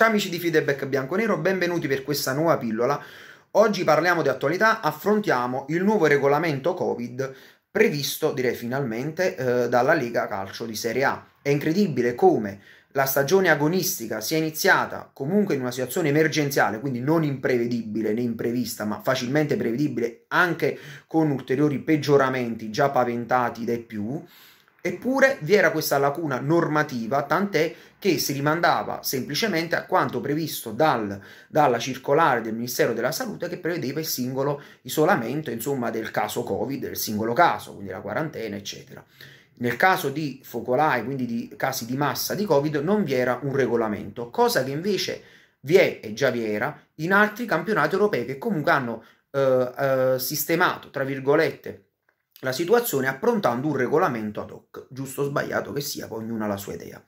Ciao amici di Feedback Bianconero, benvenuti per questa nuova pillola. Oggi parliamo di attualità, affrontiamo il nuovo regolamento Covid previsto, direi finalmente, eh, dalla Lega Calcio di Serie A. È incredibile come la stagione agonistica sia iniziata comunque in una situazione emergenziale, quindi non imprevedibile né imprevista, ma facilmente prevedibile anche con ulteriori peggioramenti già paventati dai più. Eppure vi era questa lacuna normativa, tant'è che si rimandava semplicemente a quanto previsto dal, dalla circolare del Ministero della Salute che prevedeva il singolo isolamento, insomma, del caso Covid, del singolo caso, quindi la quarantena, eccetera. Nel caso di focolai, quindi di casi di massa di Covid, non vi era un regolamento, cosa che invece vi è e già vi era in altri campionati europei che comunque hanno eh, eh, sistemato, tra virgolette, la situazione approntando un regolamento ad hoc, giusto o sbagliato che sia, poi ognuno ha la sua idea.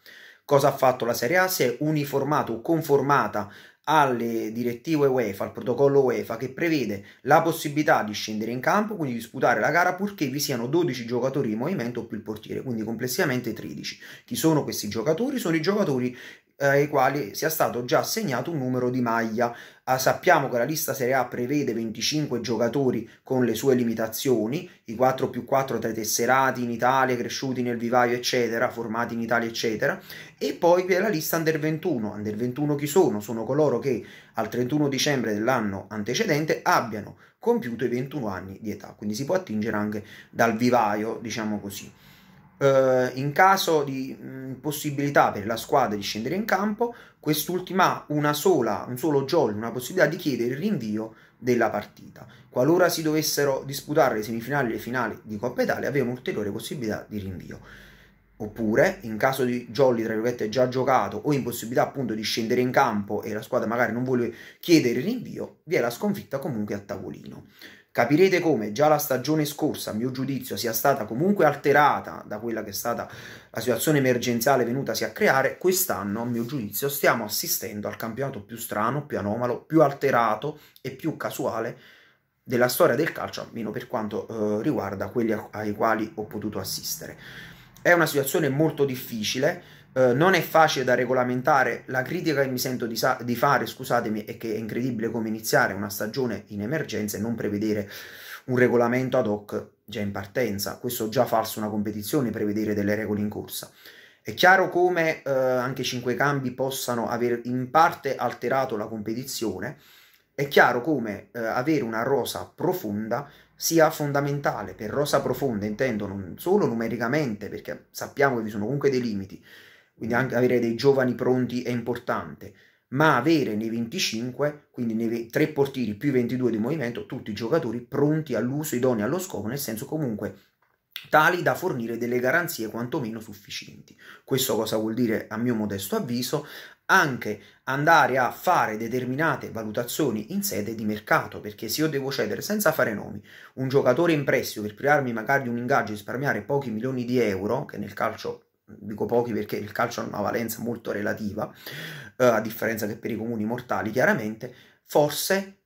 Cosa ha fatto la Serie A? Si è uniformata o conformata alle direttive UEFA, al protocollo UEFA che prevede la possibilità di scendere in campo, quindi disputare la gara purché vi siano 12 giocatori in movimento più il portiere, quindi complessivamente 13. Chi sono questi giocatori? Sono i giocatori eh, ai quali sia stato già assegnato un numero di maglia. Ah, sappiamo che la lista Serie A prevede 25 giocatori con le sue limitazioni, i 4 più 4 tra i tesserati in Italia, cresciuti nel vivaio, eccetera, formati in Italia, eccetera. E poi vi è la lista Under 21. Under 21 chi sono? Sono coloro che al 31 dicembre dell'anno antecedente abbiano compiuto i 21 anni di età, quindi si può attingere anche dal vivaio, diciamo così. Uh, in caso di possibilità per la squadra di scendere in campo, quest'ultima ha una sola, un solo jolly, una possibilità di chiedere il rinvio della partita. Qualora si dovessero disputare le semifinali e le finali di Coppa Italia, aveva un'ulteriore possibilità di rinvio. Oppure, in caso di jolly, tra virgolette, già giocato o impossibilità appunto di scendere in campo e la squadra magari non vuole chiedere il rinvio, vi è la sconfitta comunque a tavolino. Capirete come già la stagione scorsa, a mio giudizio, sia stata comunque alterata da quella che è stata la situazione emergenziale venutasi a creare. Quest'anno, a mio giudizio, stiamo assistendo al campionato più strano, più anomalo, più alterato e più casuale della storia del calcio, almeno per quanto eh, riguarda quelli ai quali ho potuto assistere. È una situazione molto difficile eh, non è facile da regolamentare. La critica che mi sento di, sa- di fare, scusatemi, è che è incredibile come iniziare una stagione in emergenza e non prevedere un regolamento ad hoc già in partenza. Questo già falso una competizione, prevedere delle regole in corsa. È chiaro come eh, anche i cinque cambi possano aver in parte alterato la competizione, è chiaro come eh, avere una rosa profonda sia fondamentale. Per rosa profonda intendo non solo numericamente, perché sappiamo che vi sono comunque dei limiti, quindi mm. anche avere dei giovani pronti è importante, ma avere nei 25, quindi nei tre portieri più 22 di movimento, tutti i giocatori pronti all'uso, idonei allo scopo, nel senso comunque tali da fornire delle garanzie quantomeno sufficienti. Questo cosa vuol dire, a mio modesto avviso? Anche andare a fare determinate valutazioni in sede di mercato, perché se io devo cedere senza fare nomi un giocatore in prestito per crearmi magari un ingaggio e risparmiare pochi milioni di euro, che nel calcio dico pochi perché il calcio ha una valenza molto relativa, eh, a differenza che per i comuni mortali chiaramente, forse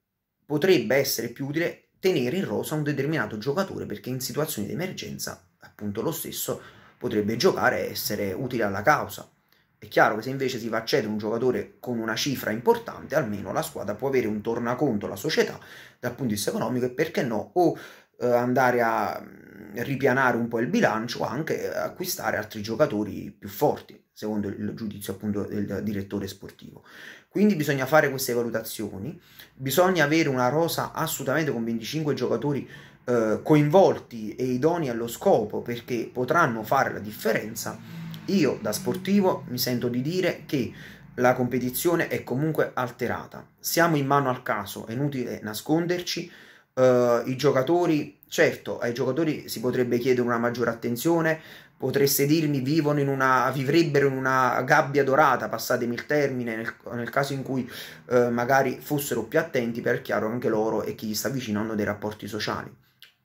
potrebbe essere più utile tenere in rosa un determinato giocatore perché in situazioni di emergenza appunto lo stesso potrebbe giocare e essere utile alla causa. È chiaro che se invece si va a cedere un giocatore con una cifra importante, almeno la squadra può avere un tornaconto, la società, dal punto di vista economico e perché no, o eh, andare a mm, ripianare un po' il bilancio, anche acquistare altri giocatori più forti, secondo il giudizio appunto del direttore sportivo. Quindi bisogna fare queste valutazioni, bisogna avere una rosa assolutamente con 25 giocatori eh, coinvolti e idonei allo scopo perché potranno fare la differenza. Io da sportivo mi sento di dire che la competizione è comunque alterata, siamo in mano al caso, è inutile nasconderci eh, i giocatori, certo, ai giocatori si potrebbe chiedere una maggiore attenzione, potreste dirmi vivono in una, vivrebbero in una gabbia dorata, passatemi il termine, nel, nel caso in cui eh, magari fossero più attenti, per chiaro anche loro e chi gli sta vicino hanno dei rapporti sociali.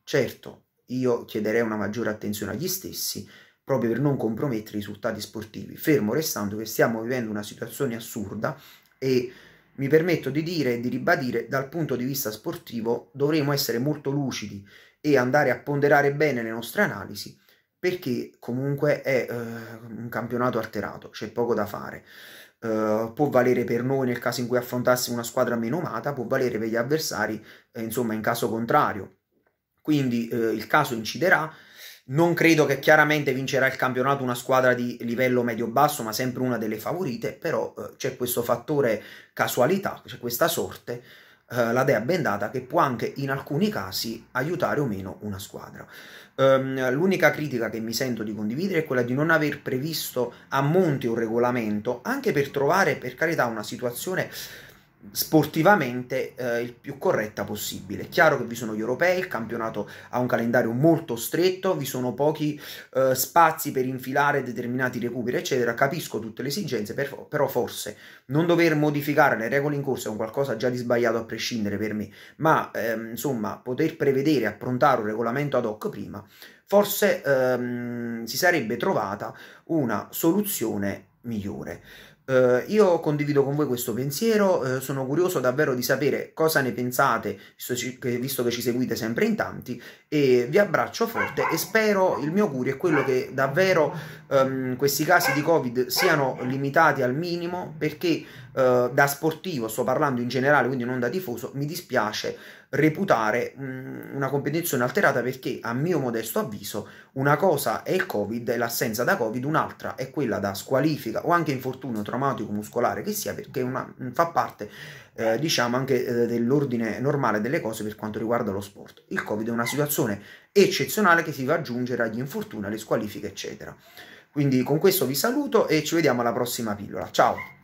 Certo, io chiederei una maggiore attenzione agli stessi, proprio per non compromettere i risultati sportivi, fermo restando che stiamo vivendo una situazione assurda e mi permetto di dire e di ribadire, dal punto di vista sportivo dovremo essere molto lucidi e andare a ponderare bene le nostre analisi perché comunque è eh, un campionato alterato, c'è poco da fare. Uh, può valere per noi nel caso in cui affrontassimo una squadra meno amata, può valere per gli avversari, eh, insomma, in caso contrario. Quindi eh, il caso inciderà, non credo che chiaramente vincerà il campionato una squadra di livello medio-basso, ma sempre una delle favorite, però eh, c'è questo fattore casualità, c'è questa sorte, eh, la dea bendata, che può anche in alcuni casi aiutare o meno una squadra. Um, l'unica critica che mi sento di condividere è quella di non aver previsto a monte un regolamento, anche per trovare, per carità, una situazione sportivamente eh, il più corretta possibile. È chiaro che vi sono gli europei, il campionato ha un calendario molto stretto, vi sono pochi eh, spazi per infilare determinati recuperi, eccetera. Capisco tutte le esigenze, per, però forse non dover modificare le regole in corso è un qualcosa già di sbagliato a prescindere per me, ma ehm, insomma poter prevedere, e approntare un regolamento ad hoc prima, forse ehm, si sarebbe trovata una soluzione migliore. Eh, io condivido con voi questo pensiero, eh, sono curioso davvero di sapere cosa ne pensate, visto, ci, visto, che ci seguite sempre in tanti, e vi abbraccio forte e spero, il mio augurio è quello che davvero ehm, questi casi di Covid siano limitati al minimo, perché eh, da sportivo, sto parlando in generale, quindi non da tifoso, mi dispiace reputare mh, una competizione alterata perché a mio modesto avviso una cosa è il Covid e l'assenza da Covid, un'altra è quella da squalifica o anche infortunio traumatico muscolare che sia perché una, fa parte eh, diciamo anche eh, dell'ordine normale delle cose per quanto riguarda lo sport. Il Covid è una situazione eccezionale che si va ad aggiungere agli infortuni, alle squalifiche eccetera. Quindi con questo vi saluto e ci vediamo alla prossima pillola. Ciao!